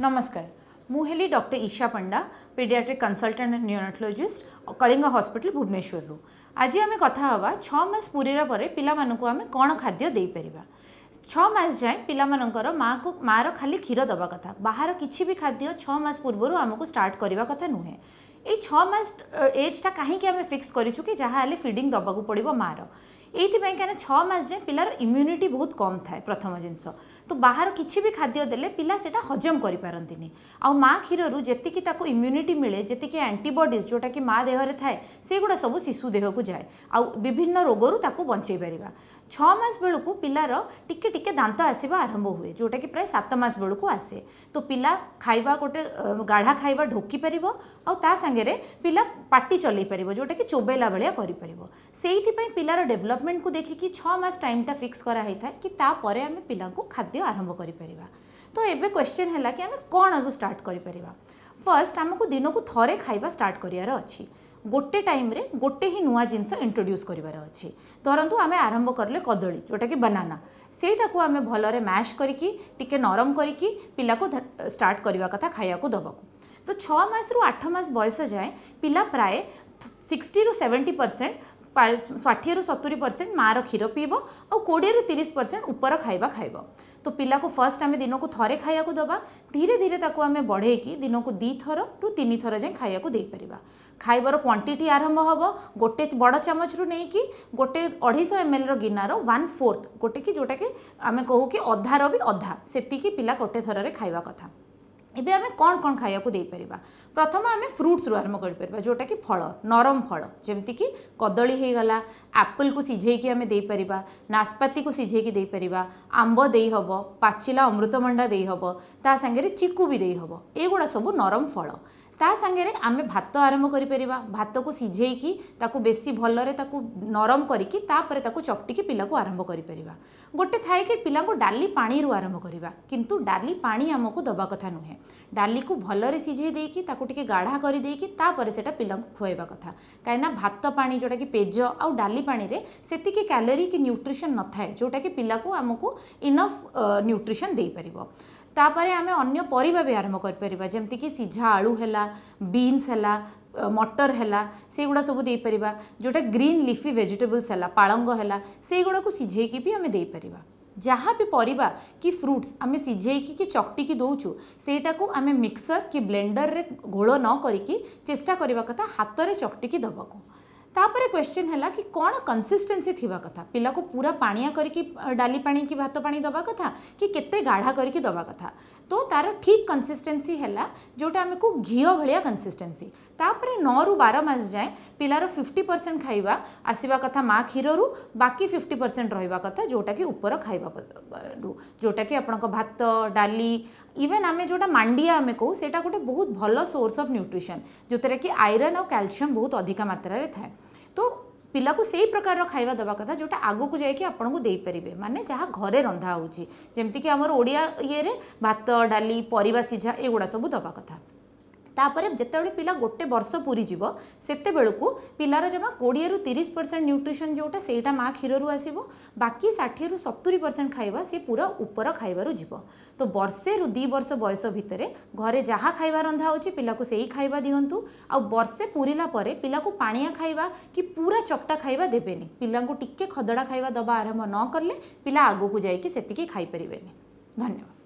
नमस्कार मुझे doctor Isha Panda paediatric consultant and neurologist Kalinga hospital Bhubaneswar रु आज आम कथा छः मस पूरी पिला कौन खाद्य देपर छस जाए पिला माँ को माँ खाली क्षीर दवा कथा बाहर किसी भी खाद्य छस पूर्व आमको स्टार्ट करवा कथा नुहे ये छस एजटा कहीं फिक्स कर फिडिंग दबाक पड़ो मार यहीपाई क्या छस जाए पिलार इम्यूनिटी बहुत कम था प्रथम जिनस तो बाहर कि खाद्य देने पिला से हजम कर पारती आँ क्षीर जी इम्यूनिटी मिले जी आंटीबडिज जोटा कि माँ देह थाए से गुड़ा सब शिशुदेह को जाए आभिन्न रोग बचे पार छस बेलू पिलार टी टे दात आसवा आरंभ हुए जोटा कि प्राय सतमास बेलू आसे तो पिला खाइबा गोटे गाढ़ा खाइबा ढोकी पार आगे पिला पार्टी चलई पार जोटा कि चोबेला भाया कर पिलार डेभलप डेवलपमेंट को देखिक मस टाइम टा फिक्स कराई था कि आम पा खाद्य आरंभ कर तो ये क्वेश्चन है कि आम कौन रू स्टार्ट कर फर्स्ट आमको दिन को थे खाइबा स्टार्ट कर गोटे टाइम रे गोटे ही नुआ जिनस इंट्रोड्यूस करार अच्छे धरतु आम आरंभ करले कदमी जोटा कि बनाना से आम भल मैश करके नरम करी पिला को स्टार्ट करने कथा खाया दबा तो छस रु आठ मस बयस जाए पिला प्राय सिक्सटी रु सेवेन्टी परसेंट षाठी सतुरी परसेंट माँ क्षीर पीब आ कोड़े तीस परसेंट ऊपर खाइबा खाइब तो पिला को फर्स्ट आम दिन को थे खाया को दबा धीरे धीरे आम बढ़े कि दिन को दी थर रु तीन थर जाए खाया कोईपर खाइबार क्वांटीटी आरंभ हे गोटे बड़ चामच रू नहीं कि गोटे अढ़ई सौ एम एल रिनार वन फोर्थ गोटे कि जोटा कि आम कहू कि अधार भी अधा से पा गोटे थर खाइबा कथा ଏବେ ଆମେ କ'ଣ କ'ଣ ଖାଇବାକୁ ଦେଇପାରିବା ପ୍ରଥମ ଆମେ ଫ୍ରୁଟ୍ସରୁ ଆରମ୍ଭ କରିପାରିବା ଯେଉଁଟାକି ଫଳ ନରମ ଫଳ ଯେମିତିକି କଦଳୀ ହୋଇଗଲା ଆପଲ୍କୁ ସିଝେଇକି ଆମେ ଦେଇପାରିବା ନାସ୍ପାତିକୁ ସିଝେଇକି ଦେଇପାରିବା ଆମ୍ବ ଦେଇହେବ ପାଚିଲା ଅମୃତଭଣ୍ଡା ଦେଇହେବ ତା ସାଙ୍ଗରେ ଚିକୁ ବି ଦେଇହେବ ଏଗୁଡ଼ା ସବୁ ନରମ ଫଳ तांगे आम भात आरंभ कर भात को सीझे कि बेस भल नरम करापर ताक चपटिक पिला को आरंभ कर गोटे थाए कि पिला को डाली पा रु आरंभ करवा कि डाली पा आमको दवा कथा नुहे डाली को भलि सीझे गाढ़ा कर दे कि पिला खुआवा कथ कहीं भात पा जोटा कि पेज आउ डाली पा से क्यों कि न्यूट्रिशन न था जोटा कि पिला को आमको इनफ न्यूट्रिशन दे ତାପରେ ଆମେ ଅନ୍ୟ ପରିବା ବି ଆରମ୍ଭ କରିପାରିବା ଯେମିତିକି ସିଝା ଆଳୁ ହେଲା ବିନ୍ସ ହେଲା ମଟର ହେଲା ସେଇଗୁଡ଼ା ସବୁ ଦେଇପାରିବା ଯେଉଁଟା ଗ୍ରୀନ୍ ଲିଫି ଭେଜିଟେବଲ୍ସ ହେଲା ପାଳଙ୍ଗ ହେଲା ସେଇଗୁଡ଼ାକୁ ସିଝେଇକି ବି ଆମେ ଦେଇପାରିବା ଯାହା ବି ପରିବା କି ଫ୍ରୁଟ୍ସ ଆମେ ସିଝେଇକି କି ଚକଟିକି ଦେଉଛୁ ସେଇଟାକୁ ଆମେ ମିକ୍ସର କି ବ୍ଲେଣ୍ଡରରେ ଘୋଳ ନ କରିକି ଚେଷ୍ଟା କରିବା କଥା ହାତରେ ଚକଟିକି ଦେବାକୁ तापर क्वेश्चन है कि कौन कनसीस्टेन्सी थी कथा पिला को पूरा पाया कर डाली पा कि भात पा दबा कथा कि केते गाढ़ा करके दबा कथा तो तार ठीक कनसीस्टेन्सी है जोटा आम को घी भाया कनसीस्टेन्सी नौ रु बार मस जाए पिलार फिफ्टी परसेंट खाइबा आसवा कथा माँ क्षीर रू बाकी फिफ्टी परसेंट रहा कथा जोटा कि उपर खाइबा जोटा कि आप भात डाली इवेन आम जो मांडिया आम कहूँ से गोटे बहुत भल सोर्स अफ न्यूट्रिशन जो थे कि आईरन और कैलसीयम बहुत अधिक मात्रा था তো ପିଲାକୁ ସେଇ ପ୍ରକାରର ଖାଇବା ଦେବା କଥା ଯେଉଁଟା ଆଗକୁ ଯାଇକି ଆପଣଙ୍କୁ ଦେଇପାରିବେ ମାନେ ଯାହା ଘରେ ରନ୍ଧା ହେଉଛି ଯେମିତିକି ଆମର ଓଡ଼ିଆ ଇଏରେ ଭାତ ଡାଲି ପରିବା ସିଝା ଏଗୁଡ଼ା ସବୁ ଦେବା କଥା तापर जिते पिला गोटे वर्ष पूरी से बेलू पिलार जमा कोड़े तीस परसेंट न्यूट्रिशन जोटा से माँ क्षीर आस बाकी षाठी सतुरी परसेंट खाइबा सी पूरा उपर खाइबार जीव तो बर्षे दु बर्ष बयस भितर घर जहाँ खाइबा रंधा हो पा से ही खाइबा दिं आर्षे पूरला पिला को पाया खाइबा कि पूरा चपटा खाइबा देवे पिला खदड़ा खाइबा दबा आरंभ नक पिला आगक जाइक खाईपरि धन्यवाद